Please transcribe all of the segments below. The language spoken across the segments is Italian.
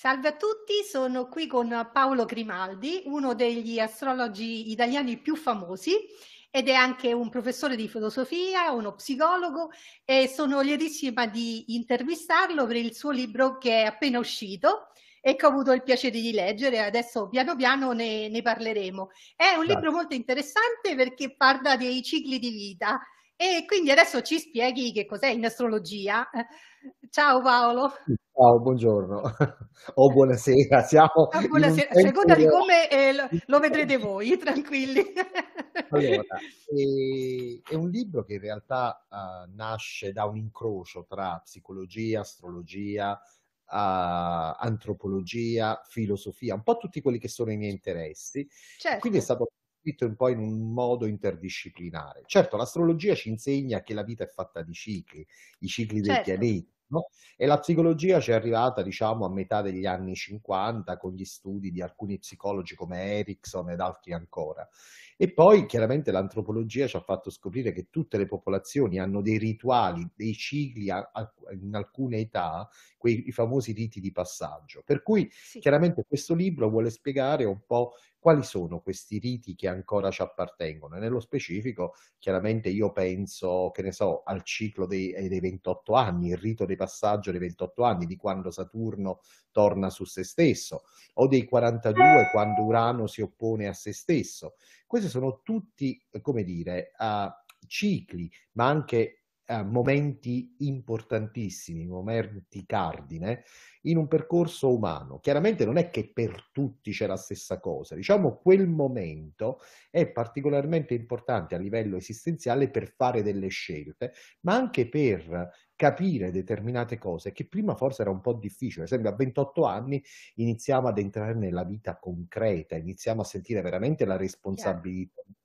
Salve a tutti, sono qui con Paolo Grimaldi, uno degli astrologi italiani più famosi ed è anche un professore di filosofia, uno psicologo e sono lietissima di intervistarlo per il suo libro che è appena uscito e che ho avuto il piacere di leggere, adesso piano piano ne, ne parleremo. È un libro molto interessante perché parla dei cicli di vita, e quindi adesso ci spieghi che cos'è in astrologia. Ciao Paolo. Ciao, buongiorno. O oh, buonasera, siamo... Oh, buonasera, a seconda di come eh, lo vedrete voi, tranquilli. Allora, è, è un libro che in realtà uh, nasce da un incrocio tra psicologia, astrologia, uh, antropologia, filosofia, un po' tutti quelli che sono i miei interessi. Certo. Quindi è certo. stato scritto un po' in un modo interdisciplinare. Certo, l'astrologia ci insegna che la vita è fatta di cicli, i cicli dei Certo. pianeti, no? E la psicologia ci è arrivata, diciamo, a metà degli anni 50 con gli studi di alcuni psicologi come Erickson ed altri ancora. E poi chiaramente l'antropologia ci ha fatto scoprire che tutte le popolazioni hanno dei rituali, dei cicli a, a, in alcune età, quei i famosi riti di passaggio. Per cui sì. chiaramente questo libro vuole spiegare un po' quali sono questi riti che ancora ci appartengono. E nello specifico, chiaramente io penso, che ne so, al ciclo dei, eh, dei 28 anni, il rito di passaggio dei 28 anni, di quando Saturno torna su se stesso, o dei 42 quando Urano si oppone a se stesso. Questi sono tutti, eh, come dire, uh, cicli, ma anche eh, momenti importantissimi, momenti cardine in un percorso umano. Chiaramente non è che per tutti c'è la stessa cosa, diciamo quel momento è particolarmente importante a livello esistenziale per fare delle scelte, ma anche per capire determinate cose che prima forse era un po' difficile. Ad esempio, a 28 anni iniziamo ad entrare nella vita concreta, iniziamo a sentire veramente la responsabilità yeah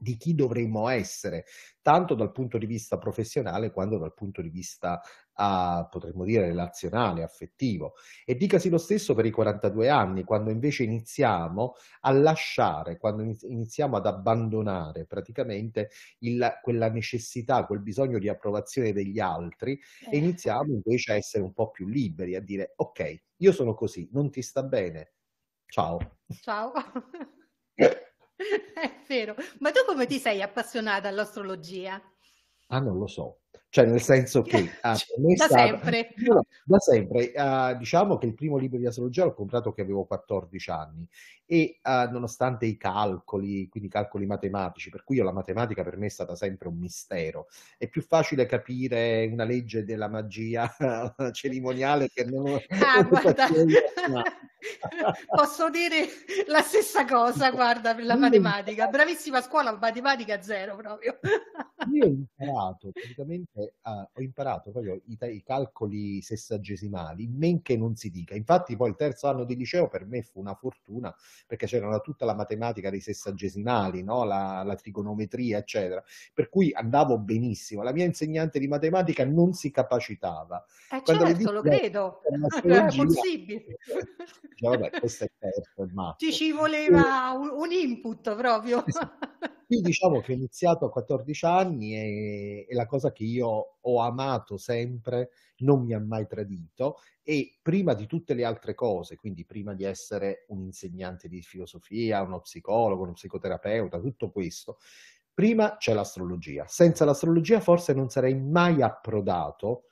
di chi dovremmo essere, tanto dal punto di vista professionale quanto dal punto di vista, uh, potremmo dire, relazionale, affettivo. E dicasi lo stesso per i 42 anni, quando invece iniziamo a lasciare, quando iniziamo ad abbandonare praticamente il, quella necessità, quel bisogno di approvazione degli altri e eh. iniziamo invece a essere un po' più liberi, a dire ok, io sono così, non ti sta bene, ciao. Ciao. È vero, ma tu come ti sei appassionata all'astrologia? Ah, non lo so cioè nel senso che ah, cioè, da, stata, sempre. No, da, sempre. Uh, diciamo che il primo libro di astrologia l'ho comprato che avevo 14 anni e uh, nonostante i calcoli, quindi calcoli matematici, per cui la matematica per me è stata sempre un mistero, è più facile capire una legge della magia cerimoniale che non... Ah, non guarda, posso dire la stessa cosa, guarda, per la matematica, bravissima scuola, matematica zero proprio. Io ho imparato praticamente praticamente ah, ho imparato proprio i, i, calcoli sessagesimali, men che non si dica. Infatti poi il terzo anno di liceo per me fu una fortuna perché c'era tutta la matematica dei sessagesimali, no? la, la, trigonometria, eccetera. Per cui andavo benissimo. La mia insegnante di matematica non si capacitava. Eh Quando certo, lo credo. Era possibile. Cioè, vabbè, questo è terzo, Ci ci voleva un, un input proprio. Io diciamo che ho iniziato a 14 anni e, e, la cosa che io ho amato sempre non mi ha mai tradito e prima di tutte le altre cose, quindi prima di essere un insegnante di filosofia, uno psicologo, uno psicoterapeuta, tutto questo, prima c'è l'astrologia. Senza l'astrologia forse non sarei mai approdato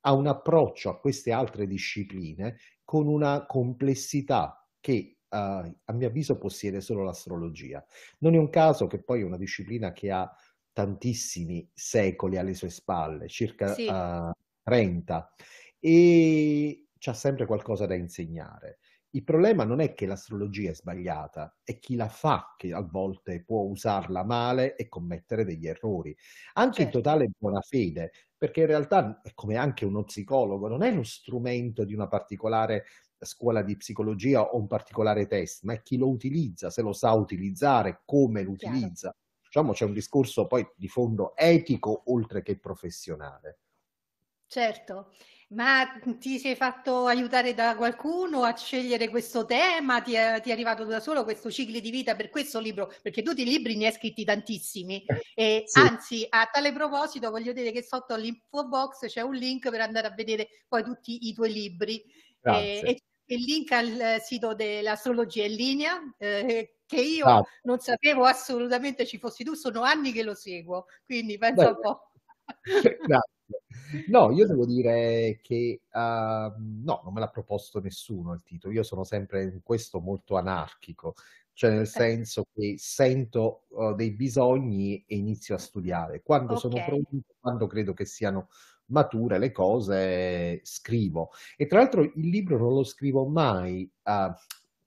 a un approccio a queste altre discipline con una complessità che a mio avviso possiede solo l'astrologia. Non è un caso che poi è una disciplina che ha tantissimi secoli alle sue spalle, circa sì. uh, eh, 30, e c'ha sempre qualcosa da insegnare. Il problema non è che l'astrologia è sbagliata, è chi la fa che a volte può usarla male e commettere degli errori, anche certo. in totale buona fede, perché in realtà, come anche uno psicologo, non è uno strumento di una particolare scuola di psicologia o un particolare test, ma è chi lo utilizza, se lo sa utilizzare, come lo utilizza. Diciamo c'è un discorso poi di fondo etico oltre che professionale. Certo, ma ti sei fatto aiutare da qualcuno a scegliere questo tema? Ti è, ti è arrivato da solo questo ciclo di vita per questo libro? Perché tu di libri ne hai scritti tantissimi. E sì. Anzi, a tale proposito voglio dire che sotto l'info box c'è un link per andare a vedere poi tutti i tuoi libri e, e, il link al sito dell'astrologia in linea eh, che io Grazie. Esatto. non sapevo assolutamente ci fossi tu, sono anni che lo seguo, quindi penso Beh. un po'. Eh, grazie. No, io devo dire che uh, no, non me l'ha proposto nessuno il titolo, io sono sempre in questo molto anarchico, cioè nel eh. senso che sento uh, dei bisogni e inizio a studiare. Quando okay. sono pronto, quando credo che siano mature le cose, scrivo. E tra l'altro il libro non lo scrivo mai uh,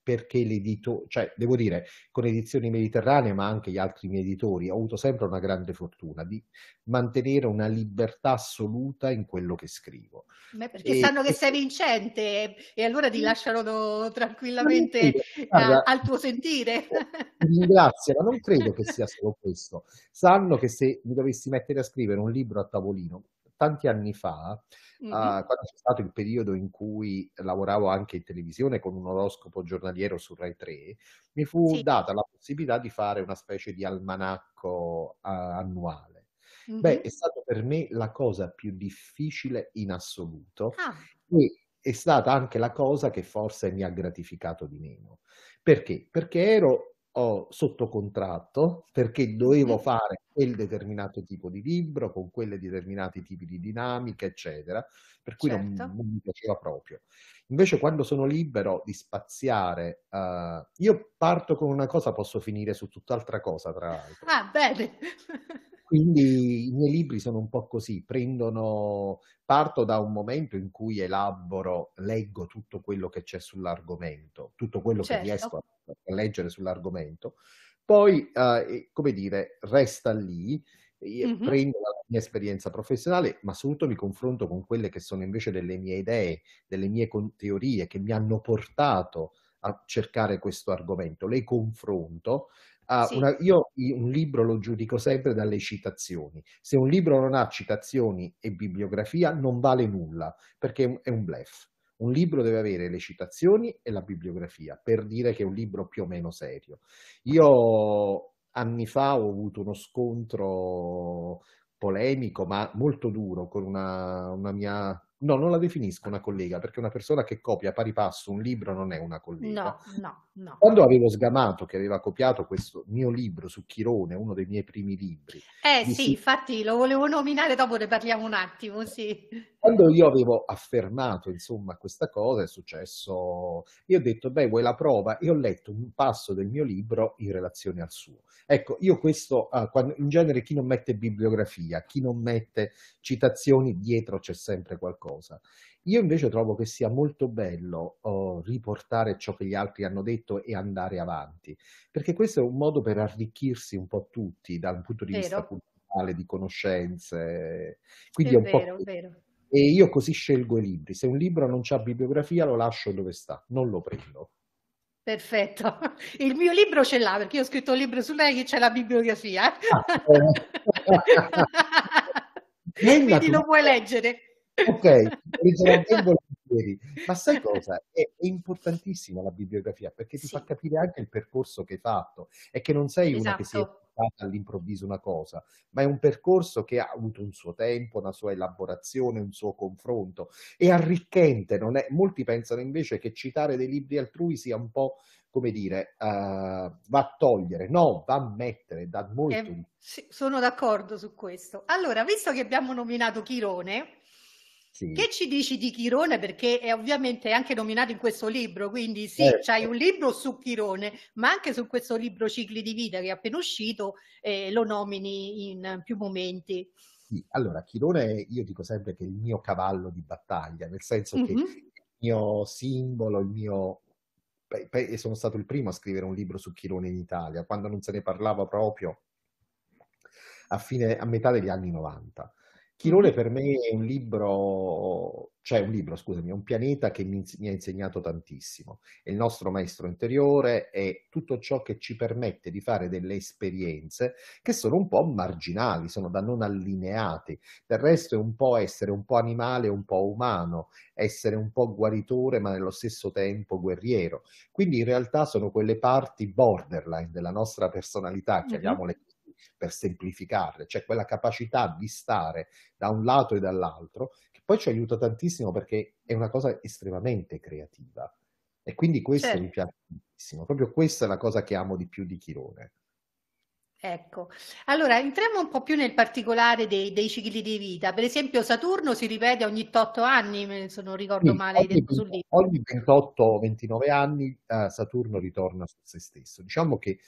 perché l'editore, cioè devo dire, con Edizioni Mediterranee, ma anche gli altri miei editori, ho avuto sempre una grande fortuna di mantenere una libertà assoluta in quello che scrivo. Beh, perché e, sanno che sei vincente e allora ti lasciano tranquillamente eh, guarda, al tuo sentire. Eh, Grazie, ma non credo che sia solo questo. Sanno che se mi dovessi mettere a scrivere un libro a tavolino, tanti anni fa, mm-hmm. uh, quando c'è stato il periodo in cui lavoravo anche in televisione con un oroscopo giornaliero su Rai 3, mi fu sì. data la possibilità di fare una specie di almanacco uh, annuale. Mm-hmm. Beh, è stata per me la cosa più difficile in assoluto ah. e è stata anche la cosa che forse mi ha gratificato di meno. Perché? Perché ero ho sotto contratto perché dovevo fare quel determinato tipo di libro con quelle determinati tipi di dinamiche, eccetera, per cui certo. non, non, mi piaceva proprio. Invece quando sono libero di spaziare, uh, io parto con una cosa, posso finire su tutt'altra cosa, tra l'altro. Ah, bene. Quindi i miei libri sono un po' così, prendono, parto da un momento in cui elaboro, leggo tutto quello che c'è sull'argomento, tutto quello certo. che riesco certo. a, a leggere sull'argomento, poi, eh, come dire, resta lì, mm-hmm. prendo la mia esperienza professionale, ma soprattutto mi confronto con quelle che sono invece delle mie idee, delle mie con- teorie che mi hanno portato a cercare questo argomento, le confronto, ha ah, sì. una, io un libro lo giudico sempre dalle citazioni. Se un libro non ha citazioni e bibliografia non vale nulla, perché è un blef. Un libro deve avere le citazioni e la bibliografia per dire che è un libro più o meno serio. Io anni fa ho avuto uno scontro polemico, ma molto duro, con una, una, mia... No, non la definisco una collega, perché una persona che copia pari passo un libro non è una collega. No, no. No. Quando avevo sgamato che aveva copiato questo mio libro su Chirone, uno dei miei primi libri. Eh sì, si... infatti lo volevo nominare, dopo ne parliamo un attimo, sì. Quando io avevo affermato, insomma, questa cosa è successo, io ho detto, beh, vuoi la prova? E ho letto un passo del mio libro in relazione al suo. Ecco, io questo, ah, quando, in genere chi non mette bibliografia, chi non mette citazioni, dietro c'è sempre qualcosa. Io invece trovo che sia molto bello oh, riportare ciò che gli altri hanno detto e andare avanti, perché questo è un modo per arricchirsi un po' tutti dal punto di vero. vista culturale, di conoscenze. Eh. Quindi è, è un vero, po'... vero. E io così scelgo i libri. Se un libro non ha bibliografia lo lascio dove sta, non lo prendo. Perfetto, il mio libro ce l'ha perché io ho scritto un libro su lei che c'è la bibliografia. Ah, eh. Quindi lo puoi leggere ok, ritorneremo volentieri. Ma sai cosa? È, è, importantissima la bibliografia perché ti sì. fa capire anche il percorso che hai fatto e che non sei esatto. una che si è fatta esatto. all'improvviso una cosa, ma è un percorso che ha avuto un suo tempo, una sua elaborazione, un suo confronto. È arricchente, non è? Molti pensano invece che citare dei libri altrui sia un po' come dire, uh, va a togliere, no, va a mettere, da ehm, molto. Eh, sono d'accordo su questo. Allora, visto che abbiamo nominato Chirone, sì. Che ci dici di Chirone? Perché è ovviamente anche nominato in questo libro, quindi sì, certo. c'hai eh. un libro su Chirone, ma anche su questo libro Cicli di vita che è appena uscito, eh, lo nomini in più momenti. Sì, allora Chirone io dico sempre che è il mio cavallo di battaglia, nel senso mm-hmm. che il mio simbolo, il mio... Beh, sono stato il primo a scrivere un libro su Chirone in Italia, quando non se ne parlava proprio a, fine, a metà degli anni 90. Chirone per me è un libro, cioè un libro, scusami, è un pianeta che mi, mi, ha insegnato tantissimo. È il nostro maestro interiore, è tutto ciò che ci permette di fare delle esperienze che sono un po' marginali, sono da non allineati. Del resto è un po' essere un po' animale, un po' umano, essere un po' guaritore ma nello stesso tempo guerriero. Quindi in realtà sono quelle parti borderline della nostra personalità, chiamiamole per semplificarle, cioè quella capacità di stare da un lato e dall'altro, che poi ci aiuta tantissimo perché è una cosa estremamente creativa. E quindi questo certo. mi piace tantissimo, proprio questa è la cosa che amo di più di Chirone. Ecco, allora entriamo un po' più nel particolare dei, dei cicli di vita. Per esempio, Saturno si ripete ogni 8 anni, me ne sono, ricordo sì, male, ogni, ogni 28-29 anni eh, Saturno ritorna su se stesso. Diciamo che eh,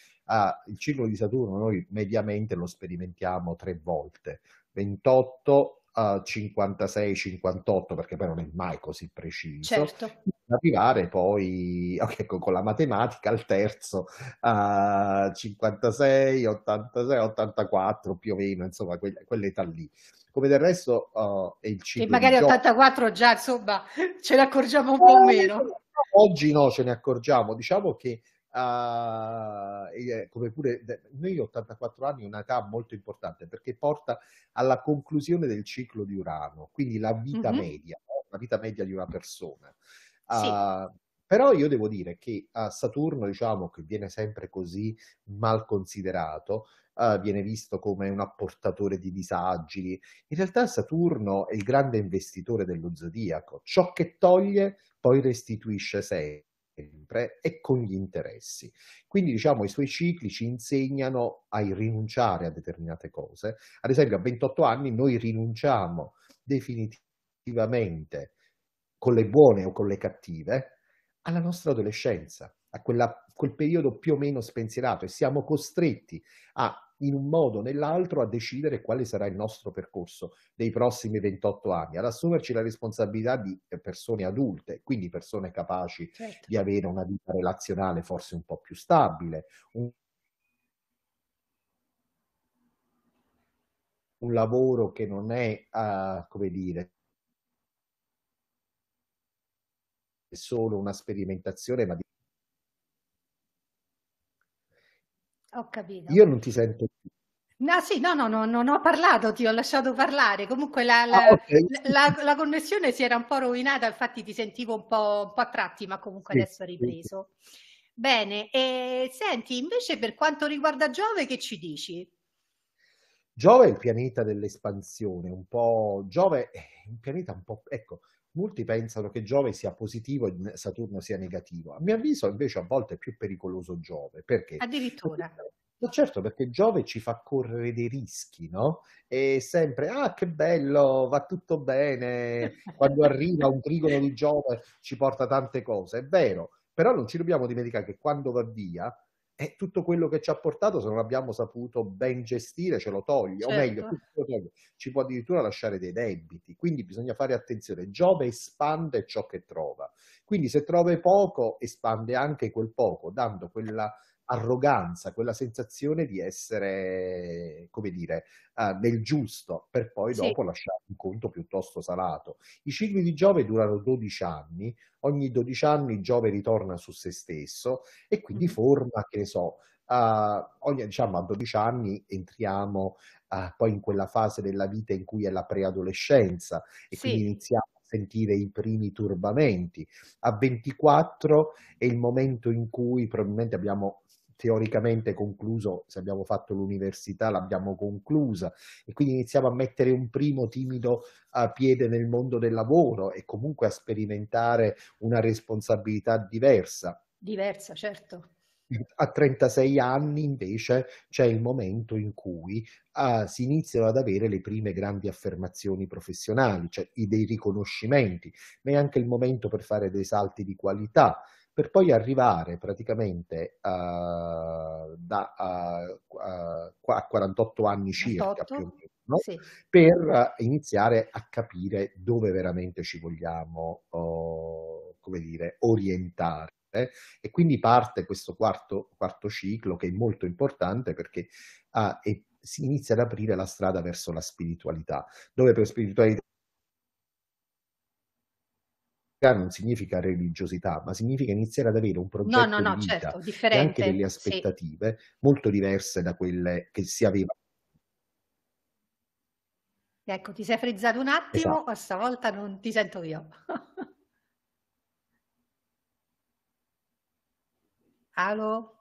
il ciclo di Saturno noi mediamente lo sperimentiamo tre volte, 28, 56-58, perché poi non è mai così preciso, certo. arrivare poi okay, con, la matematica al terzo a 56, 86, 84 più o meno, insomma, quelle, quell'età lì. Come del resto uh, è il ciclo. E magari 84 già, insomma, ce ne accorgiamo un po' eh, meno. Oggi no, ce ne accorgiamo. Diciamo che uh, come pure noi 84 anni è un'età molto importante perché porta alla conclusione del ciclo di Urano, quindi la vita mm-hmm. media, la vita media di una persona. Ah, sì. però io devo dire che a Saturno, diciamo, che viene sempre così mal considerato, uh, viene visto come un apportatore di disagi. In realtà Saturno è il grande investitore dello zodiaco. Ciò che toglie poi restituisce sempre sempre e con gli interessi. Quindi diciamo i suoi cicli ci insegnano a rinunciare a determinate cose. Ad esempio a 28 anni noi rinunciamo definitivamente con le buone o con le cattive alla nostra adolescenza, a quella, quel periodo più o meno spensierato e siamo costretti a in un modo o nell'altro a decidere quale sarà il nostro percorso dei prossimi 28 anni, ad assumerci la responsabilità di eh, persone adulte, quindi persone capaci certo. di avere una vita relazionale forse un po' più stabile, un, un lavoro che non è, uh, come dire, solo una sperimentazione, ma di Ho capito. Io non ti sento più. No, sì, no, no, no, non ho parlato, ti ho lasciato parlare. Comunque la, la, ah, okay. la, la connessione si era un po' rovinata, infatti ti sentivo un po', un po a tratti, ma comunque sì, adesso ho ripreso. Sì. Bene, e senti, invece per quanto riguarda Giove, che ci dici? Giove è il pianeta dell'espansione, un po' Giove è un pianeta un po' ecco, Molti pensano che Giove sia positivo e Saturno sia negativo. A mio avviso, invece, a volte è più pericoloso Giove. Perché? Addirittura. Ma certo, perché Giove ci fa correre dei rischi, no? E sempre, ah, che bello, va tutto bene, quando arriva un trigono di Giove ci porta tante cose, è vero, però non ci dobbiamo dimenticare che quando va via e tutto quello che ci ha portato, se non abbiamo saputo ben gestire, ce lo toglie, certo. o meglio, toglie, ci può addirittura lasciare dei debiti. Quindi bisogna fare attenzione. Giove espande ciò che trova. Quindi se trova poco, espande anche quel poco, dando quella arroganza, quella sensazione di essere, come dire, uh, nel giusto, per poi sì. dopo lasciare un conto piuttosto salato. I cicli di Giove durano 12 anni, ogni 12 anni Giove ritorna su se stesso e quindi forma, che ne so, Uh, ogni, diciamo a 12 anni entriamo uh, poi in quella fase della vita in cui è la preadolescenza e sì. quindi iniziamo a sentire i primi turbamenti. A 24 è il momento in cui probabilmente abbiamo teoricamente concluso, se abbiamo fatto l'università l'abbiamo conclusa e quindi iniziamo a mettere un primo timido eh, piede nel mondo del lavoro e comunque a sperimentare una responsabilità diversa. Diversa, certo. A 36 anni invece c'è il momento in cui uh, si iniziano ad avere le prime grandi affermazioni professionali, cioè i, dei riconoscimenti, ma è anche il momento per fare dei salti di qualità, per poi arrivare praticamente a, eh, da, a, a, a 48 anni circa 48? più o meno, sì. per eh, iniziare a capire dove veramente ci vogliamo, oh, come dire, orientare. E quindi parte questo quarto, quarto, ciclo che è molto importante perché ah, è, si inizia ad aprire la strada verso la spiritualità, dove per spiritualità non significa religiosità, ma significa iniziare ad avere un progetto no, no, no, di vita certo, e anche delle aspettative sì. molto diverse da quelle che si aveva. Ecco, ti sei frizzato un attimo, esatto. stavolta non ti sento io. Allo?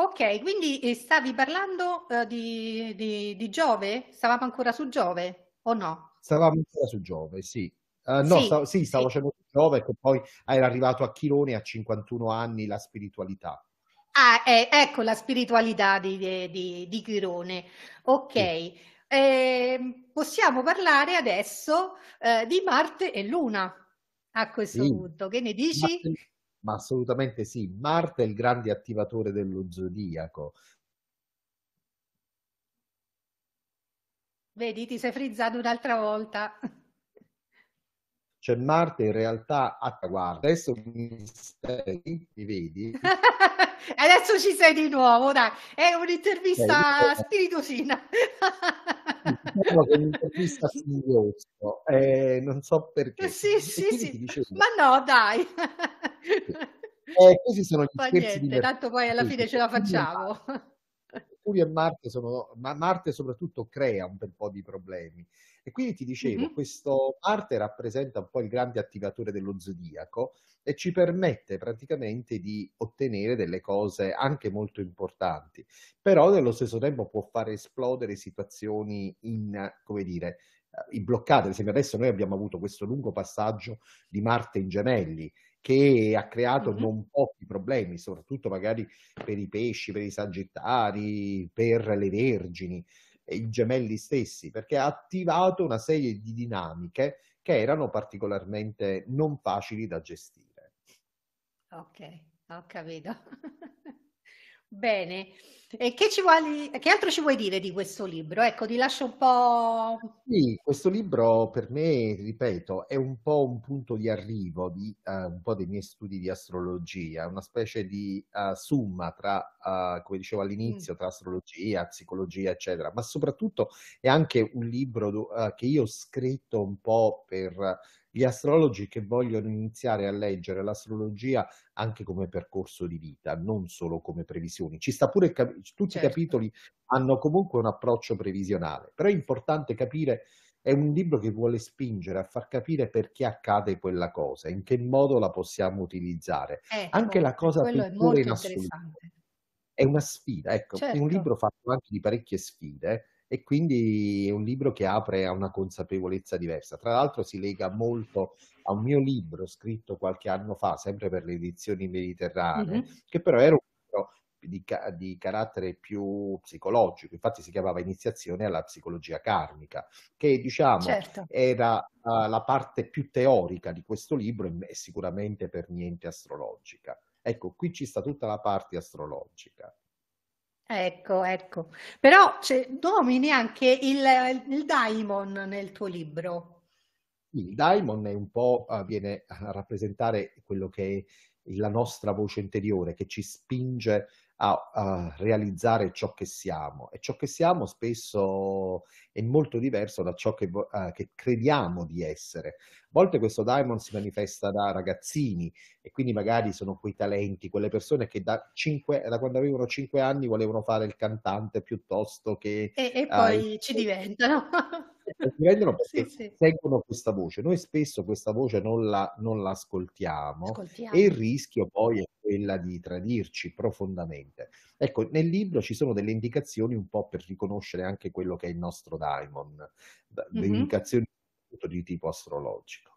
Ok, quindi eh, stavi parlando eh, di, di, di, Giove? Stavamo ancora su Giove o no? Stavamo ancora su Giove, sì. Uh, no, sì, stavo, sì, stavo sì. facendo su Giove e poi era arrivato a Chirone a 51 anni la spiritualità. Ah, eh, ecco la spiritualità di, di, di Chirone. Ok. Sì. Eh, possiamo parlare adesso eh, di Marte e Luna a questo punto. Che ne dici? Marte ma assolutamente sì. Marte è il grande attivatore dello zodiaco. Vedi, ti sei frizzato un'altra volta. Cioè Marte in realtà, ah, guarda, adesso mi, sei, mi vedi? adesso ci sei di nuovo, dai, è un'intervista eh, spiritosina. Diciamo un'intervista singhiozzo, eh, non so perché. Sì, sì, sì, ma no, dai. Eh, questi sono gli Fa scherzi niente, tanto poi alla fine ce la facciamo. Mercurio e Marte sono, ma Marte soprattutto crea un bel po' di problemi. E quindi ti dicevo, mm-hmm. questo Marte rappresenta un po' il grande attivatore dello zodiaco e ci permette praticamente di ottenere delle cose anche molto importanti, però nello stesso tempo può far esplodere situazioni in, come dire, eh, in bloccate. Ad esempio adesso noi abbiamo avuto questo lungo passaggio di Marte in gemelli che ha creato non pochi problemi, soprattutto magari per i pesci, per i sagittari, per le vergini e i gemelli stessi, perché ha attivato una serie di dinamiche che erano particolarmente non facili da gestire. Ok, ho capito. Bene, e che, ci vuoi, che altro ci vuoi dire di questo libro? Ecco, ti lascio un po'... Sì, questo libro per me, ripeto, è un po' un punto di arrivo di uh, un po' dei miei studi di astrologia, una specie di uh, eh, summa tra, uh, come dicevo all'inizio, mm. tra astrologia, psicologia, eccetera, ma soprattutto è anche un libro che io ho scritto un po' per gli astrologi che vogliono iniziare a leggere l'astrologia anche come percorso di vita, non solo come previsioni. Ci sta pure cap- tutti certo. i capitoli hanno comunque un approccio previsionale, però è importante capire è un libro che vuole spingere a far capire perché accade quella cosa, in che modo la possiamo utilizzare. Ecco, anche la cosa più pura in assoluto. È una sfida, ecco, certo. è un certo. libro fatto anche di parecchie sfide e quindi è un libro che apre a una consapevolezza diversa. Tra l'altro si lega molto a un mio libro scritto qualche anno fa, sempre per le edizioni mediterranee, mm-hmm. che però era un libro di, di, carattere più psicologico, infatti si chiamava Iniziazione alla psicologia karmica, che diciamo certo. era uh, la parte più teorica di questo libro e sicuramente per niente astrologica. Ecco, qui ci sta tutta la parte astrologica. Ecco, ecco. Però c'è, cioè, domini anche il, il daimon nel tuo libro. Il daimon è un po', eh, viene a rappresentare quello che è la nostra voce interiore che ci spinge a, a, realizzare ciò che siamo e ciò che siamo spesso è molto diverso da ciò che, uh, che crediamo di essere. A volte questo diamond si manifesta da ragazzini e quindi magari sono quei talenti, quelle persone che da, cinque, da quando avevano 5 anni volevano fare il cantante piuttosto che... E, e eh, poi uh, ci diventano. rendono perché sì, sì. seguono questa voce. Noi spesso questa voce non la, non la ascoltiamo, ascoltiamo, e il rischio poi è quella di tradirci profondamente. Ecco, nel libro ci sono delle indicazioni un po' per riconoscere anche quello che è il nostro daimon, mm-hmm. indicazioni di tipo astrologico.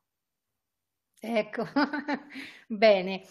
Ecco, bene.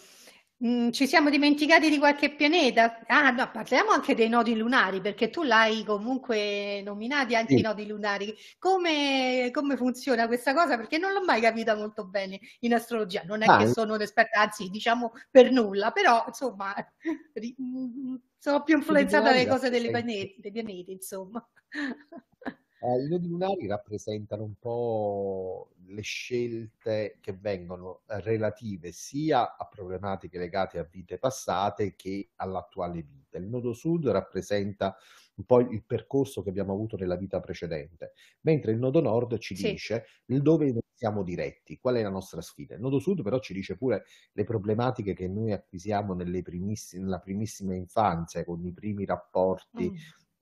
Mm, ci siamo dimenticati di qualche pianeta? Ah, no, parliamo anche dei nodi lunari, perché tu l'hai comunque nominati anche sì. i nodi lunari. Come, come, funziona questa cosa? Perché non l'ho mai capita molto bene in astrologia. Non è ah, che sono un'esperta, anzi, diciamo per nulla, però insomma, ri, mm, sono più influenzata dalle cose delle pianeti, dei pianeti, insomma. Eh, I nodi lunari rappresentano un po' le scelte che vengono eh, relative sia a problematiche legate a vite passate che all'attuale vita. Il nodo sud rappresenta un po' il percorso che abbiamo avuto nella vita precedente, mentre il nodo nord ci sì. dice dove siamo diretti, qual è la nostra sfida. Il nodo sud però ci dice pure le problematiche che noi acquisiamo primiss- nella primissima infanzia, con i primi rapporti mm.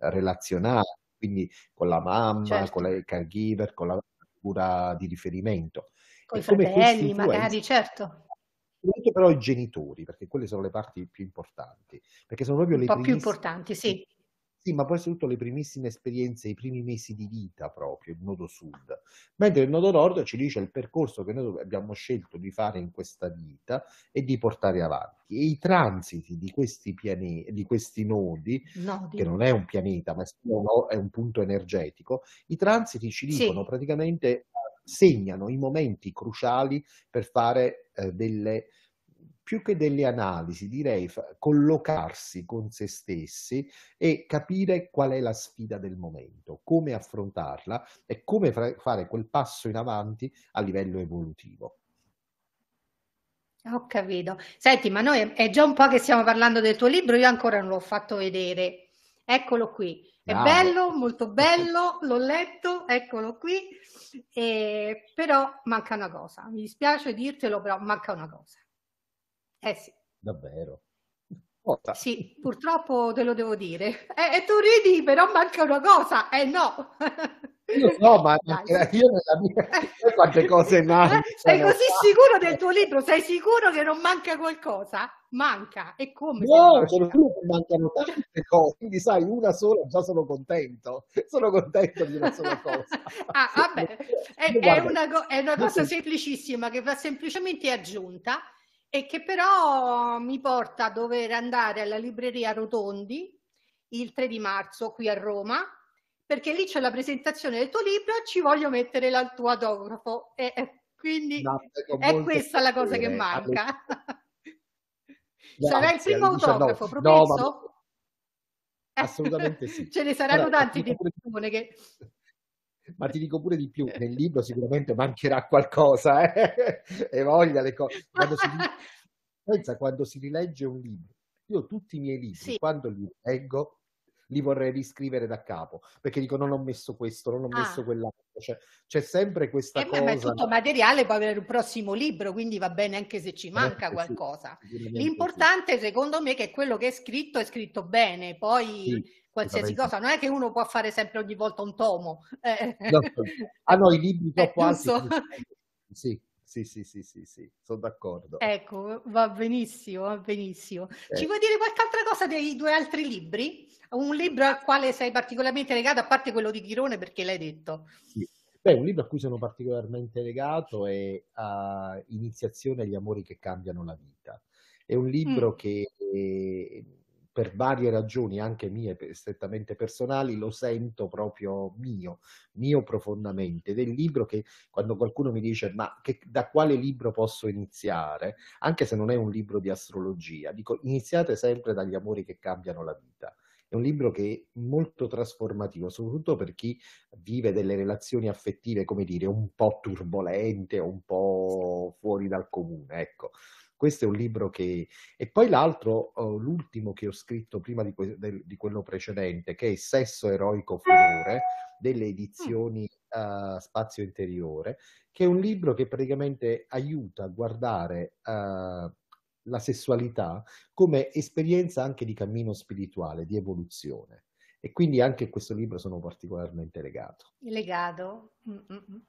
relazionali, quindi con la mamma, certo. con la, il caregiver, con la figura di riferimento. Con i fratelli, magari, certo. Però i genitori, perché quelle sono le parti più importanti. Perché sono proprio Un le po' primi... più importanti, sì. Sì, ma poi soprattutto le primissime esperienze, i primi mesi di vita proprio, il nodo sud. Mentre il nodo nord ci dice il percorso che noi abbiamo scelto di fare in questa vita e di portare avanti. E i transiti di questi, pianeti, di questi nodi, nodi, che non è un pianeta, ma è un punto energetico, i transiti ci dicono sì. praticamente segnano i momenti cruciali per fare eh, delle più che delle analisi, direi collocarsi con se stessi e capire qual è la sfida del momento, come affrontarla e come fare quel passo in avanti a livello evolutivo. Ho capito. Senti, ma noi è già un po' che stiamo parlando del tuo libro, io ancora non l'ho fatto vedere. Eccolo qui. È Bravo. bello, molto bello, l'ho letto, eccolo qui. E, eh, però manca una cosa. Mi dispiace dirtelo, però manca una cosa. Eh sì. Davvero. Ota. Oh, cioè, sì, purtroppo te lo devo dire. E, eh, e tu ridi, però manca una cosa. Eh no. Io no, ma Dai. io nella mia quante cose eh, mancano. Sei così sicuro del tuo libro? Sei sicuro che non manca qualcosa? Manca. E come? No, sono sicuro che mancano tante cose. Quindi sai, una sola già sono contento. Sono contento di una sola cosa. ah, vabbè. È, è, una, è una cosa semplicissima che va semplicemente aggiunta e che però mi porta a dover andare alla libreria Rotondi il 3 di marzo qui a Roma perché lì c'è la presentazione del tuo libro e ci voglio mettere il tuo autografo e, e quindi no, ecco, è questa la cosa che manca sarà il primo diciamo, autografo promesso? No, ma... assolutamente sì ce ne saranno allora, tanti di persone che ma ti dico pure di più, nel libro sicuramente mancherà qualcosa, eh? e voglia le cose. Quando si, pensa quando si rilegge un libro, io tutti i miei libri, sì. quando li leggo, li vorrei riscrivere da capo, perché dico non ho messo questo, non ho ah. messo quell'altro, cioè, c'è sempre questa eh, cosa. è tutto materiale poi per il prossimo libro, quindi va bene anche se ci eh, manca eh, qualcosa. Sì, L'importante sì. secondo me è che quello che è scritto è scritto bene, poi... Sì qualsiasi cosa. Non è che uno può fare sempre ogni volta un tomo. Eh. Hanno ah, i libri eh, troppo alti. Sì. Sì, sì, sì, sì, sì, sono d'accordo. Ecco, va benissimo, va benissimo. Eh. Ci vuoi dire qualche altra cosa dei due altri libri? Un libro al quale sei particolarmente legato, a parte quello di Chirone, perché l'hai detto. Sì. Beh, un libro a cui sono particolarmente legato è uh, Iniziazione agli amori che cambiano la vita. È un libro mm. che eh, per varie ragioni, anche mie strettamente personali, lo sento proprio mio, mio profondamente. Ed è il libro che quando qualcuno mi dice ma che, da quale libro posso iniziare, anche se non è un libro di astrologia, dico iniziate sempre dagli amori che cambiano la vita è un libro che è molto trasformativo, soprattutto per chi vive delle relazioni affettive, come dire, un po' turbolente, un po' fuori dal comune, ecco. Questo è un libro che... E poi l'altro, oh, l'ultimo che ho scritto prima di, que... di quello precedente, che è Sesso eroico furore, delle mm. edizioni uh, Spazio Interiore, che è un libro che praticamente aiuta a guardare... Uh, la sessualità come esperienza anche di cammino spirituale, di evoluzione. E quindi anche questo libro sono particolarmente legato. Legato. Mm-mm.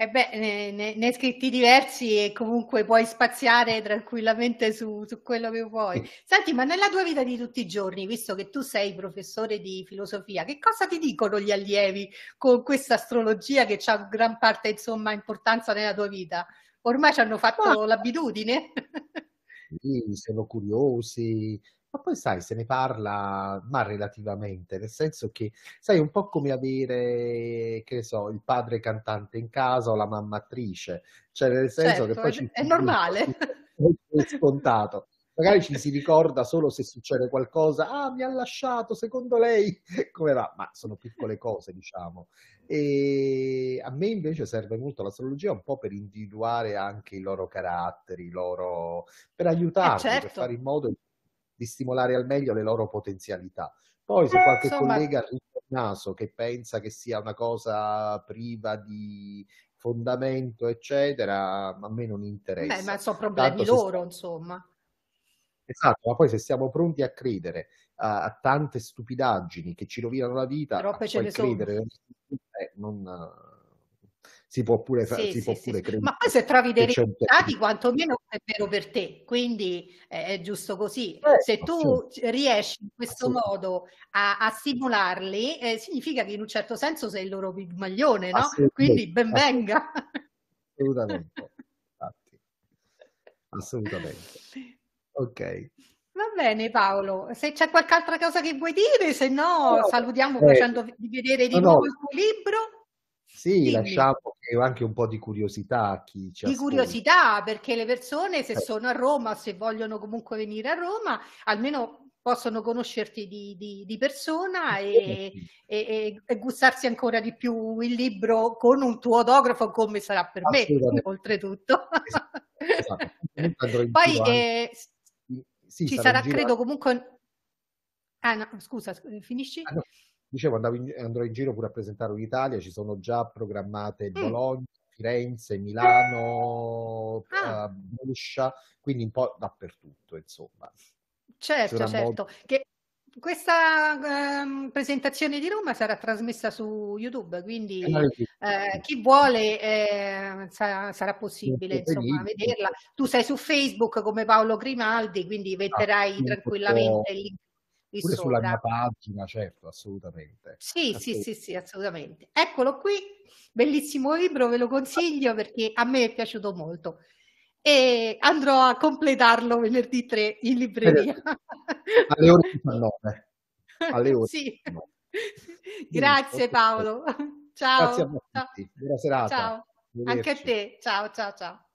E beh, ne, ne, ne, hai scritti diversi e comunque puoi spaziare tranquillamente su, su, quello che vuoi. Senti, ma nella tua vita di tutti i giorni, visto che tu sei professore di filosofia, che cosa ti dicono gli allievi con questa astrologia che ha gran parte, insomma, importanza nella tua vita? Ormai ci hanno fatto ma... l'abitudine? Sì, sono curiosi, ma poi sai, se ne parla, ma relativamente, nel senso che, sai, un po' come avere, che ne so, il padre cantante in casa o la mamma attrice, cioè nel senso certo, che poi... È, ci... è normale. È scontato. Magari ci si ricorda solo se succede qualcosa, ah mi ha lasciato, secondo lei come va? Ma sono piccole cose, diciamo. E a me invece serve molto l'astrologia un po' per individuare anche i loro caratteri, i loro... per eh, aiutarli, eh certo. per fare in modo che di stimolare al meglio le loro potenzialità. Poi se qualche Insomma... collega naso che pensa che sia una cosa priva di fondamento, eccetera, a me non interessa. Beh, ma sono problemi Tanto loro, stiamo... insomma. Esatto, ma poi se siamo pronti a credere a, a tante stupidaggini che ci rovinano la vita, Troppe poi credere eh, non si può pure, fa- sì, si sì, può pure credere. Ma poi se trovi dei risultati, quantomeno è vero per te, quindi è giusto così. Eh, se tu riesci in questo modo a, a simularli, eh, significa che in un certo senso sei il loro pigmaglione, no? Quindi benvenga. Assolutamente. Infatti. Assolutamente. Ok. Va bene Paolo, se c'è qualche altra cosa che vuoi dire, se no, no salutiamo eh, facendo vedere di no, nuovo il tuo libro. Sì, Dimmi. lasciamo, e anche un po' di curiosità chi ci Di curiosità, perché le persone se eh. sono a Roma, se vogliono comunque venire a Roma, almeno possono conoscerti di, di, di persona e, e, e, gustarsi ancora di più il libro con un tuo autografo come sarà per me, oltretutto. Esatto. Poi eh, sì, ci sarà, credo, comunque... Ah no, scusa, finisci? Ah, no. Dicevo, in, andrò in giro pure a presentare l'Italia, ci sono già programmate mm. Bologna, Firenze, Milano, ah. Eh, Brescia, quindi un po' dappertutto, insomma. Certo, certo. Modo... Che questa ehm, presentazione di Roma sarà trasmessa su YouTube, quindi eh, chi vuole eh, sa- sarà possibile insomma, vederla. Tu sei su Facebook come Paolo Grimaldi, quindi ah, metterai tranquillamente il link Pure soda. sulla mia pagina, certo, assolutamente. Sì, assolutamente. sì, sì, sì, assolutamente. Eccolo qui, bellissimo libro, ve lo consiglio perché a me è piaciuto molto e andrò a completarlo venerdì 3 in libreria. Alle ore 19. Alle ore sì. Grazie Paolo. Ciao. Grazie a tutti. Buona serata. Ciao. Anche a te. Ciao, ciao, ciao.